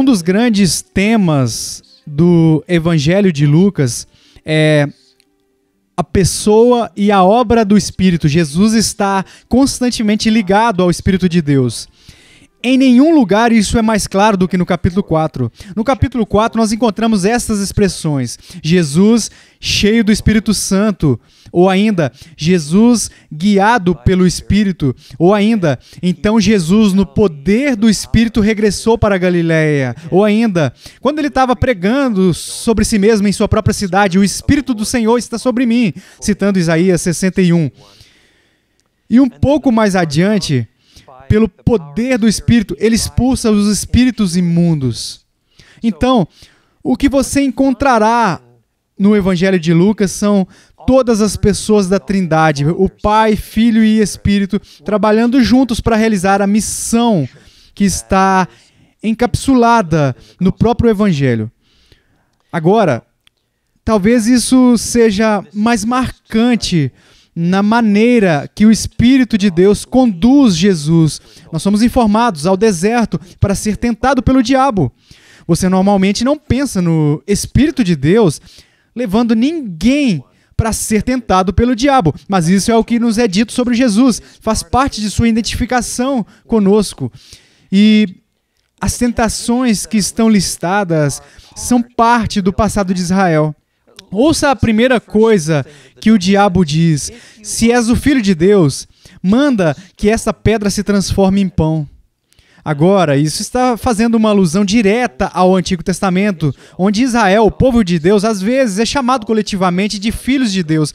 Um dos grandes temas do Evangelho de Lucas é a pessoa e a obra do Espírito. Jesus está constantemente ligado ao Espírito de Deus. Em nenhum lugar isso é mais claro do que no capítulo 4. No capítulo 4 nós encontramos estas expressões: Jesus cheio do Espírito Santo, ou ainda Jesus guiado pelo Espírito, ou ainda então Jesus no poder do Espírito regressou para Galiléia, ou ainda quando ele estava pregando sobre si mesmo em sua própria cidade, o Espírito do Senhor está sobre mim, citando Isaías 61. E um pouco mais adiante, pelo poder do Espírito, ele expulsa os espíritos imundos. Então, o que você encontrará no Evangelho de Lucas são todas as pessoas da Trindade, o Pai, Filho e Espírito, trabalhando juntos para realizar a missão que está encapsulada no próprio Evangelho. Agora, talvez isso seja mais marcante na maneira que o Espírito de Deus conduz Jesus. Nós somos informados ao deserto para ser tentado pelo diabo. Você normalmente não pensa no Espírito de Deus levando ninguém para ser tentado pelo diabo, mas isso é o que nos é dito sobre Jesus, faz parte de sua identificação conosco. E as tentações que estão listadas são parte do passado de Israel. Ouça a primeira coisa que o diabo diz: Se és o filho de Deus, manda que esta pedra se transforme em pão. Agora, isso está fazendo uma alusão direta ao Antigo Testamento, onde Israel, o povo de Deus, às vezes é chamado coletivamente de filhos de Deus.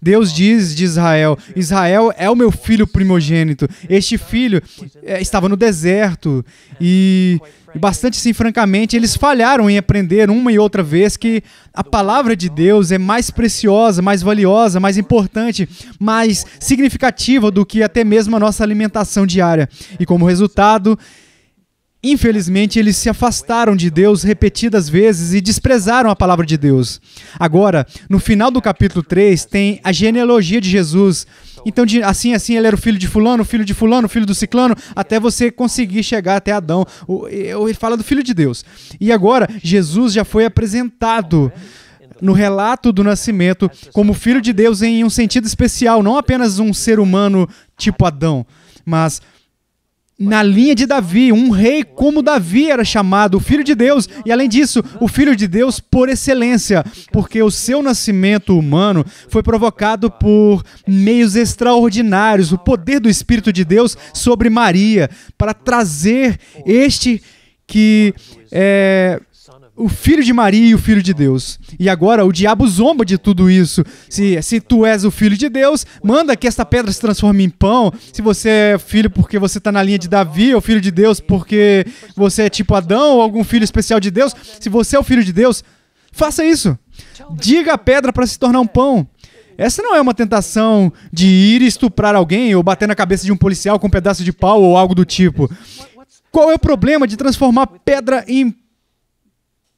Deus diz de Israel: Israel é o meu filho primogênito. Este filho eh, estava no deserto e bastante sim, francamente, eles falharam em aprender uma e outra vez que a palavra de Deus é mais preciosa, mais valiosa, mais importante, mais significativa do que até mesmo a nossa alimentação diária. E como resultado, Infelizmente, eles se afastaram de Deus repetidas vezes e desprezaram a palavra de Deus. Agora, no final do capítulo 3, tem a genealogia de Jesus. Então, de, assim, assim, ele era o filho de fulano, filho de fulano, filho do ciclano, até você conseguir chegar até Adão. Ele fala do filho de Deus. E agora, Jesus já foi apresentado no relato do nascimento como filho de Deus em um sentido especial, não apenas um ser humano tipo Adão, mas na linha de Davi, um rei como Davi era chamado, o filho de Deus, e além disso, o filho de Deus por excelência, porque o seu nascimento humano foi provocado por meios extraordinários, o poder do Espírito de Deus sobre Maria, para trazer este que é, o filho de Maria e o filho de Deus. E agora o diabo zomba de tudo isso. Se, se tu és o filho de Deus, manda que esta pedra se transforme em pão. Se você é filho porque você está na linha de Davi, ou filho de Deus porque você é tipo Adão, ou algum filho especial de Deus, se você é o filho de Deus, faça isso. Diga a pedra para se tornar um pão. Essa não é uma tentação de ir estuprar alguém ou bater na cabeça de um policial com um pedaço de pau ou algo do tipo. Qual é o problema de transformar pedra em pão?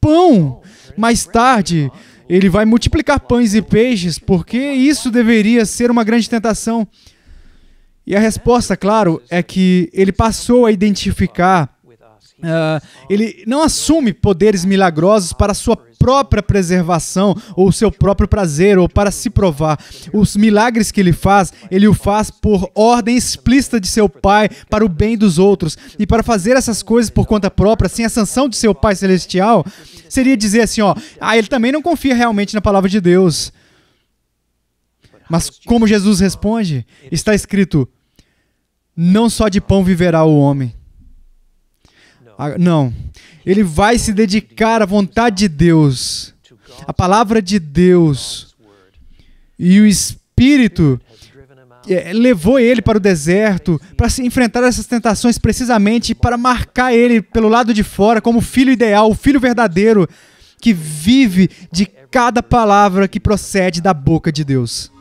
pão. Mais tarde, ele vai multiplicar pães e peixes, porque isso deveria ser uma grande tentação. E a resposta, claro, é que ele passou a identificar Uh, ele não assume poderes milagrosos para sua própria preservação ou seu próprio prazer ou para se provar. Os milagres que ele faz, ele o faz por ordem explícita de seu pai para o bem dos outros e para fazer essas coisas por conta própria, sem a sanção de seu pai celestial, seria dizer assim, ó, ah, ele também não confia realmente na palavra de Deus. Mas como Jesus responde, está escrito: não só de pão viverá o homem, não. Ele vai se dedicar à vontade de Deus, à palavra de Deus. E o Espírito é, levou ele para o deserto para se enfrentar essas tentações precisamente para marcar ele pelo lado de fora como o filho ideal, o filho verdadeiro que vive de cada palavra que procede da boca de Deus.